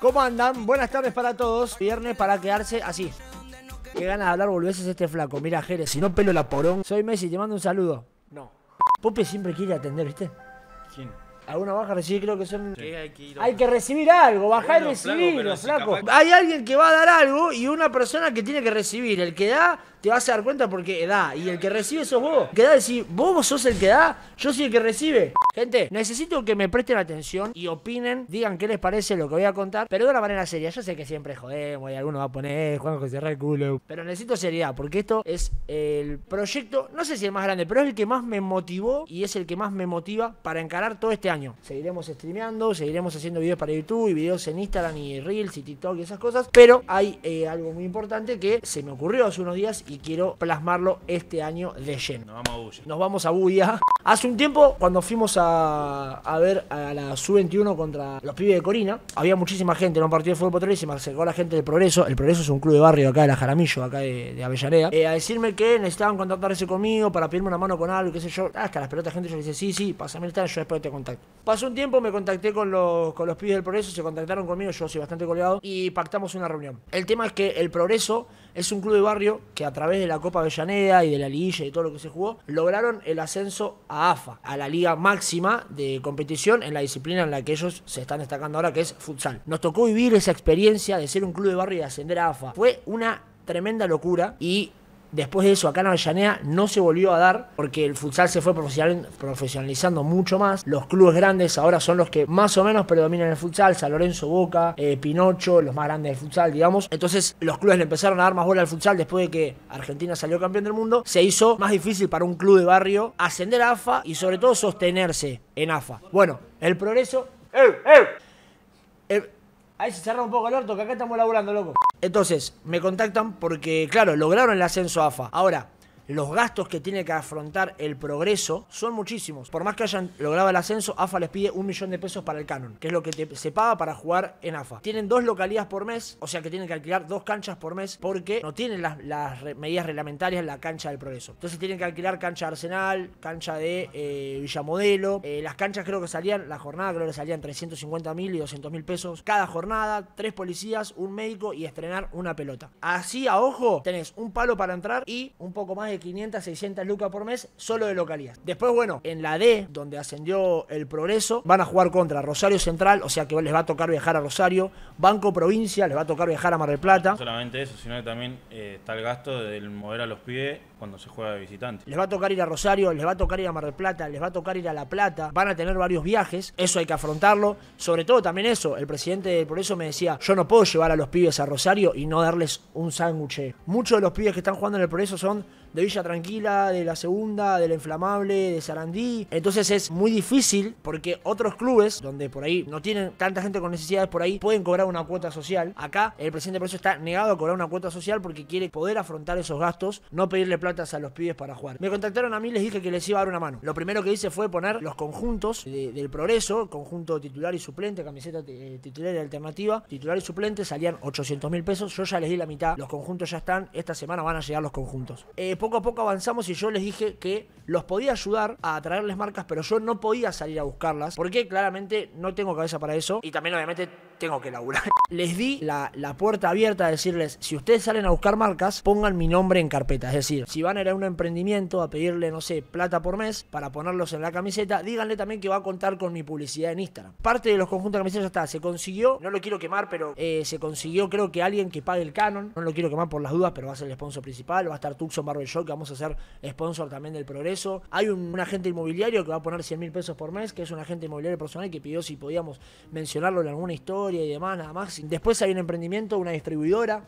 ¿Cómo andan? Buenas tardes para todos. Viernes para quedarse así. Qué ganas de hablar volveses este flaco. Mira, Jerez, si no pelo la porón. Soy Messi, te mando un saludo. No. Pope siempre quiere atender, ¿viste? ¿Quién? Alguna baja recibir, creo que son. hay, que recibir algo, bajar y recibirlo, flaco. Hay alguien que va a dar algo y una persona que tiene que recibir. El que da te vas a dar cuenta porque da. Y el que recibe sos vos. Que da decir, vos sos el que da, yo soy el que recibe. Gente, necesito que me presten atención y opinen, digan qué les parece lo que voy a contar, pero de una manera seria. Yo sé que siempre jodemos y alguno va a poner, eh, Juan José el culo. Pero necesito seriedad, porque esto es el proyecto, no sé si el más grande, pero es el que más me motivó y es el que más me motiva para encarar todo este año. Seguiremos streameando, seguiremos haciendo videos para YouTube y videos en Instagram y Reels y TikTok y esas cosas, pero hay eh, algo muy importante que se me ocurrió hace unos días y quiero plasmarlo este año de lleno. Nos vamos a Buya. Nos vamos a Buya. Hace un tiempo, cuando fuimos a, ver a la Sub-21 contra los pibes de Corina, había muchísima gente en un partido de fútbol potrero. y se me acercó la gente del Progreso. El Progreso es un club de barrio acá de la Jaramillo, acá de, Avellarea. Avellaneda, eh, a decirme que necesitaban contactarse conmigo para pedirme una mano con algo, qué sé yo. Ah, es que a las pelotas gente yo le dije, sí, sí, pásame el tal, yo después te contacto. Pasó un tiempo, me contacté con los, con los pibes del Progreso, se contactaron conmigo, yo soy bastante colgado, y pactamos una reunión. El tema es que el Progreso es un club de barrio que a través de la Copa Avellaneda y de la liguilla y todo lo que se jugó, lograron el ascenso a AFA, a la liga máxima de competición en la disciplina en la que ellos se están destacando ahora, que es futsal. Nos tocó vivir esa experiencia de ser un club de barrio y de ascender a AFA. Fue una tremenda locura y Después de eso, acá en Avellaneda no se volvió a dar porque el futsal se fue profesionalizando mucho más. Los clubes grandes ahora son los que más o menos predominan el futsal: San Lorenzo Boca, eh, Pinocho, los más grandes del futsal, digamos. Entonces, los clubes le empezaron a dar más bola al futsal después de que Argentina salió campeón del mundo. Se hizo más difícil para un club de barrio ascender a AFA y, sobre todo, sostenerse en AFA. Bueno, el progreso. ¡Eh, eh! Ahí se cerró un poco el orto, que acá estamos laburando, loco. Entonces, me contactan porque, claro, lograron el ascenso a AFA. Ahora, los gastos que tiene que afrontar el progreso son muchísimos. Por más que hayan logrado el ascenso, AFA les pide un millón de pesos para el canon, que es lo que se paga para jugar en AFA. Tienen dos localidades por mes, o sea que tienen que alquilar dos canchas por mes porque no tienen las, medidas reglamentarias En la cancha del progreso. Entonces tienen que alquilar cancha de Arsenal, cancha de eh, Villamodelo. Eh, las canchas creo que salían, la jornada creo que salían 350 mil y 200 mil pesos cada jornada, tres policías, un médico y estrenar una pelota. Así a ojo tenés un palo para entrar y un poco más de 500, 600 lucas por mes solo de localías. Después, bueno, en la D, donde ascendió el progreso, van a jugar contra Rosario Central, o sea que les va a tocar viajar a Rosario, Banco Provincia, les va a tocar viajar a Mar del Plata. No solamente eso, sino que también eh, está el gasto del mover a los pibes cuando se juega de visitante. Les va a tocar ir a Rosario, les va a tocar ir a Mar del Plata, les va a tocar ir a La Plata, van a tener varios viajes, eso hay que afrontarlo. Sobre todo también eso, el presidente del progreso me decía, yo no puedo llevar a los pibes a Rosario y no darles un sándwich. Muchos de los pibes que están jugando en el progreso son de Villa Tranquila, de la segunda, de la inflamable, de Sarandí. Entonces es muy difícil porque otros clubes donde por ahí no tienen tanta gente con necesidades por ahí pueden cobrar una cuota social. Acá el presidente progreso está negado a cobrar una cuota social porque quiere poder afrontar esos gastos, no pedirle platas a los pibes para jugar. Me contactaron a mí, les dije que les iba a dar una mano. Lo primero que hice fue poner los conjuntos del progreso, conjunto titular y suplente, camiseta eh, titular y alternativa, titular y suplente salían 800 mil pesos. Yo ya les di la mitad, los conjuntos ya están, esta semana van a llegar los conjuntos. Eh, poco a poco avanzamos y yo les dije que los podía ayudar a atraerles marcas, pero yo no podía salir a buscarlas porque claramente no tengo cabeza para eso y también obviamente tengo que laburar. Les di la, puerta abierta a decirles, si ustedes salen a buscar marcas, pongan mi nombre en carpeta. Es decir, si van a ir a un emprendimiento a pedirle, no sé, plata por mes para ponerlos en la camiseta, díganle también que va a contar con mi publicidad en Instagram. Parte de los conjuntos de camisetas ya está, se consiguió, no lo quiero quemar, pero eh, se consiguió creo que alguien que pague el canon, no lo quiero quemar por las dudas, pero va a ser el sponsor principal, va a estar Tucson Barber Shop, que vamos a ser sponsor también del progreso. Hay un, agente inmobiliario que va a poner 100 mil pesos por mes, que es un agente inmobiliario personal que pidió si podíamos mencionarlo en alguna historia y demás, nada más. Después hay un emprendimiento, una distribuidora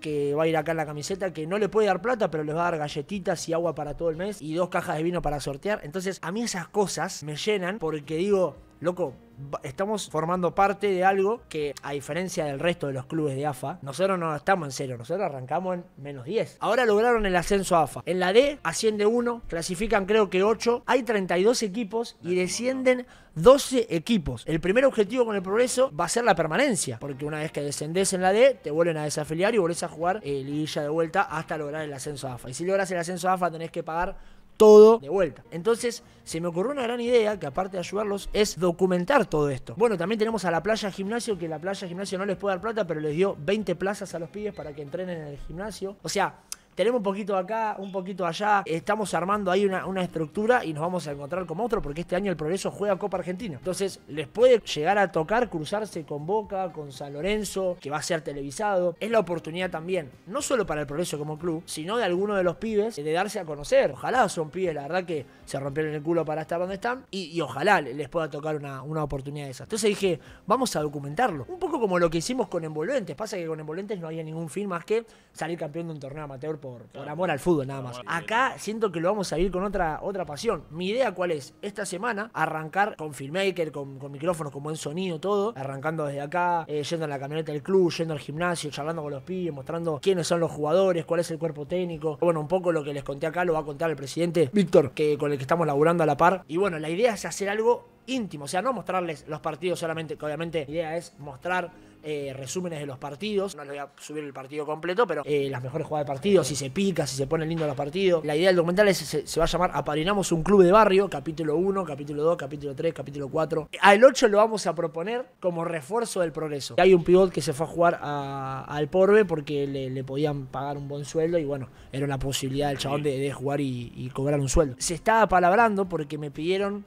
que va a ir acá en la camiseta, que no le puede dar plata, pero les va a dar galletitas y agua para todo el mes y dos cajas de vino para sortear. Entonces, a mí esas cosas me llenan porque digo, loco, estamos formando parte de algo que, a diferencia del resto de los clubes de AFA, nosotros no estamos en cero, nosotros arrancamos en menos 10. Ahora lograron el ascenso a AFA. En la D asciende uno, clasifican creo que 8, hay 32 equipos y descienden 12 equipos. El primer objetivo con el progreso va a ser la permanencia, porque una vez que descendes en la D, te vuelven a desafiliar y volvés a jugar el eh, liguilla de vuelta hasta lograr el ascenso a AFA. Y si logras el ascenso a AFA tenés que pagar todo de vuelta. Entonces se me ocurrió una gran idea, que aparte de ayudarlos, es documentar todo esto. Bueno, también tenemos a la playa gimnasio, que la playa gimnasio no les puede dar plata, pero les dio 20 plazas a los pibes para que entrenen en el gimnasio. O sea, tenemos un poquito acá, un poquito allá, estamos armando ahí una, una estructura y nos vamos a encontrar como otro porque este año el Progreso juega Copa Argentina. Entonces les puede llegar a tocar cruzarse con Boca, con San Lorenzo, que va a ser televisado. Es la oportunidad también, no solo para el Progreso como club, sino de alguno de los pibes de darse a conocer. Ojalá son pibes, la verdad que se rompieron el culo para estar donde están y, ojalá les pueda tocar una, una oportunidad de esas. Entonces dije, vamos a documentarlo. Un poco como lo que hicimos con Envolventes. Pasa que con Envolventes no había ningún fin más que salir campeón de un torneo amateur por, amor al fútbol nada más. Acá siento que lo vamos a ir con otra, otra pasión. Mi idea cuál es, esta semana arrancar con filmmaker, con, micrófonos, con buen sonido, todo, arrancando desde acá, eh, yendo a la camioneta del club, yendo al gimnasio, charlando con los pibes, mostrando quiénes son los jugadores, cuál es el cuerpo técnico. Bueno, un poco lo que les conté acá lo va a contar el presidente Víctor, que con el que estamos laburando a la par. Y bueno, la idea es hacer algo íntimo, o sea, no mostrarles los partidos solamente, que obviamente la idea es mostrar eh, resúmenes de los partidos. No les voy a subir el partido completo, pero eh, las mejores jugadas de partidos, si se pica, si se ponen lindo los partidos. La idea del documental es, se, va a llamar Aparinamos un club de barrio, capítulo 1, capítulo 2, capítulo 3, capítulo 4. Al 8 lo vamos a proponer como refuerzo del progreso. Hay un pivot que se fue a jugar al Porbe porque le, podían pagar un buen sueldo y bueno, era una posibilidad del chabón de, jugar y, cobrar un sueldo. Se estaba palabrando porque me pidieron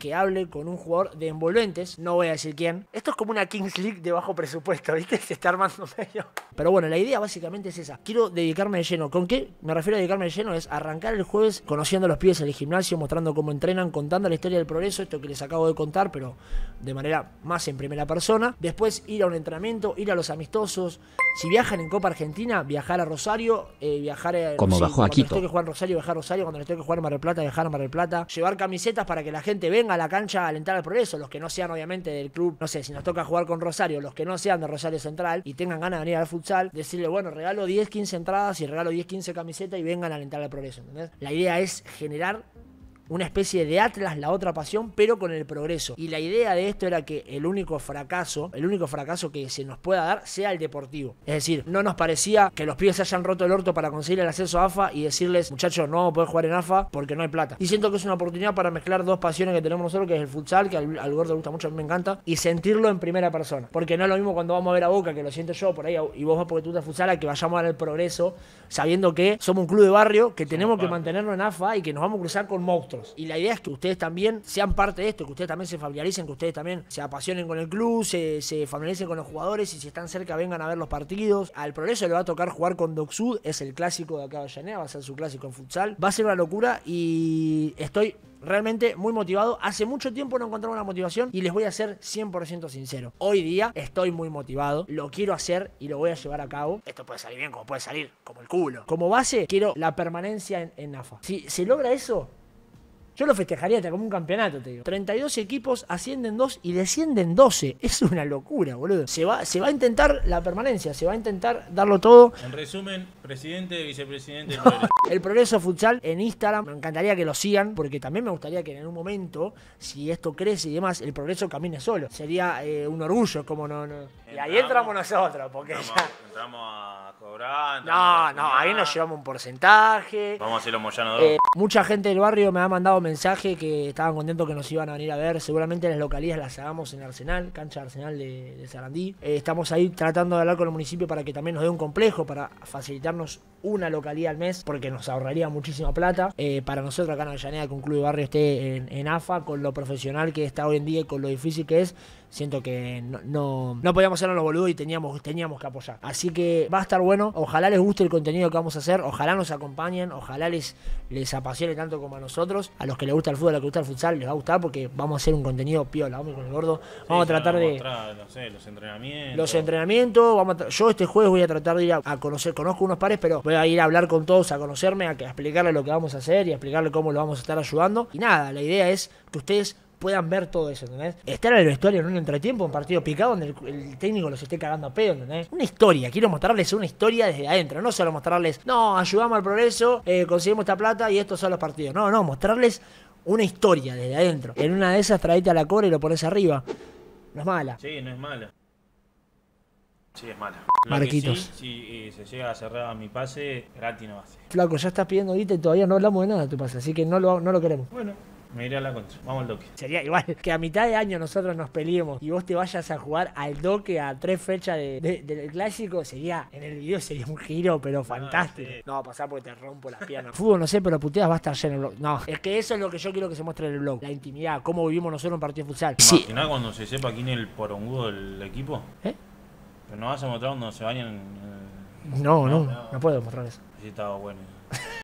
que hable con un jugador de envolventes, no voy a decir quién. Esto es como una Kings League de bajo presupuesto, ¿viste? Se está armando medio. Pero bueno, la idea básicamente es esa. Quiero dedicarme de lleno. ¿Con qué me refiero a dedicarme de lleno? Es arrancar el jueves conociendo los pies en el gimnasio, mostrando cómo entrenan, contando la historia del progreso, esto que les acabo de contar, pero de manera más en primera persona. Después ir a un entrenamiento, ir a los amistosos, si viajan en Copa Argentina, viajar a Rosario, eh, viajar a. Como sí, a Quito. Cuando les que jugar Rosario, viajar a Rosario. Cuando les que jugar Mar del Plata, viajar a Mar del Plata. Llevar camisetas para que la gente venga a la cancha a alentar al progreso. Los que no sean, obviamente, del club, no sé, si nos toca jugar con Rosario, los que no sean de Rosario Central y tengan ganas de venir al futsal, decirle, bueno, regalo 10, 15 entradas y regalo 10, 15 camisetas y vengan a alentar al progreso. ¿entendés? La idea es generar una especie de Atlas, la otra pasión, pero con el progreso. Y la idea de esto era que el único fracaso, el único fracaso que se nos pueda dar sea el deportivo. Es decir, no nos parecía que los pibes se hayan roto el orto para conseguir el acceso a AFA y decirles, muchachos, no vamos a jugar en AFA porque no hay plata. Y siento que es una oportunidad para mezclar dos pasiones que tenemos nosotros, que es el futsal, que al, gordo le gusta mucho, a mí me encanta, y sentirlo en primera persona. Porque no es lo mismo cuando vamos a ver a Boca, que lo siento yo por ahí, y vos vas porque tú te futsal, a que vayamos a ver el progreso, sabiendo que somos un club de barrio, que tenemos que mantenerlo en AFA y que nos vamos a cruzar con monstruos. Y la idea es que ustedes también sean parte de esto, que ustedes también se familiaricen, que ustedes también se apasionen con el club, se, familiaricen con los jugadores y si están cerca vengan a ver los partidos. Al progreso le va a tocar jugar con Sud, es el clásico de acá de Llanera va a ser su clásico en futsal. Va a ser una locura y estoy realmente muy motivado. Hace mucho tiempo no encontraba una motivación y les voy a ser 100% sincero. Hoy día estoy muy motivado, lo quiero hacer y lo voy a llevar a cabo. Esto puede salir bien, como puede salir, como el culo. Como base, quiero la permanencia en, Nafa Si se logra eso, yo lo festejaría hasta como un campeonato, te digo. 32 equipos, ascienden 2 y descienden 12. Es una locura, boludo. Se va, se va a intentar la permanencia, se va a intentar darlo todo. En resumen, presidente, vicepresidente. El Progreso Futsal en Instagram, me encantaría que lo sigan, porque también me gustaría que en un momento, si esto crece y demás, el Progreso camine solo. Sería eh, un orgullo, como no, no. y ahí entramos nosotros, porque ya... a cobrar. No, no, ahí nos llevamos un porcentaje. Vamos a hacerlo Moyano eh, mucha gente del barrio me ha mandado mensajes mensaje que estaban contentos que nos iban a venir a ver. Seguramente las localías las hagamos en Arsenal, cancha Arsenal de, Sarandí. Eh, estamos ahí tratando de hablar con el municipio para que también nos dé un complejo para facilitarnos una localidad al mes, porque nos ahorraría muchísima plata. Eh, para nosotros acá en Avellaneda, que un club de barrio esté en, en AFA, con lo profesional que está hoy en día y con lo difícil que es, siento que no, no, podíamos ser los boludos y teníamos, teníamos que apoyar. Así que va a estar bueno. Ojalá les guste el contenido que vamos a hacer. Ojalá nos acompañen. Ojalá les, les apasione tanto como a nosotros. A los que les gusta el fútbol, a los que les gusta el futsal, les va a gustar porque vamos a hacer un contenido piola. Vamos con el gordo. Vamos a tratar de. los entrenamientos. Los entrenamientos. yo este jueves voy a tratar de ir a, conocer. Conozco unos pares, pero voy a ir a hablar con todos, a conocerme, a, a explicarles lo que vamos a hacer y a explicarle cómo lo vamos a estar ayudando. Y nada, la idea es que ustedes puedan ver todo eso, ¿entendés? Estar en el vestuario en un entretiempo, un partido picado donde el, técnico los esté cagando a pedo, ¿entendés? Una historia, quiero mostrarles una historia desde adentro, no solo mostrarles, no, ayudamos al progreso, eh, conseguimos esta plata y estos son los partidos. No, no, mostrarles una historia desde adentro. En una de esas traete a la cobra y lo pones arriba. No es mala. Sí, no es mala. Sí, es mala. Marquitos. si eh, se llega a cerrar mi pase, gratis no va a ser. Flaco, ya estás pidiendo guita y todavía no hablamos de nada de tu pase, así que no lo, no lo queremos. Bueno. Me iré a la concha. Vamos al doque. Sería igual que a mitad de año nosotros nos peleemos y vos te vayas a jugar al doque a tres fechas de, del clásico. Sería, en el video sería un giro, pero fantástico. No, va a pasar porque te rompo las piernas. Fútbol, no sé, pero puteas va a estar lleno el blog. No, es que eso es lo que yo quiero que se muestre en el blog. La intimidad, cómo vivimos nosotros un partido de futsal. Sí. final cuando se sepa quién es el porongudo del equipo. ¿Eh? Pero no vas a mostrar cuando se bañan. No, no, no, no, puedo mostrar eso. Sí, estaba bueno.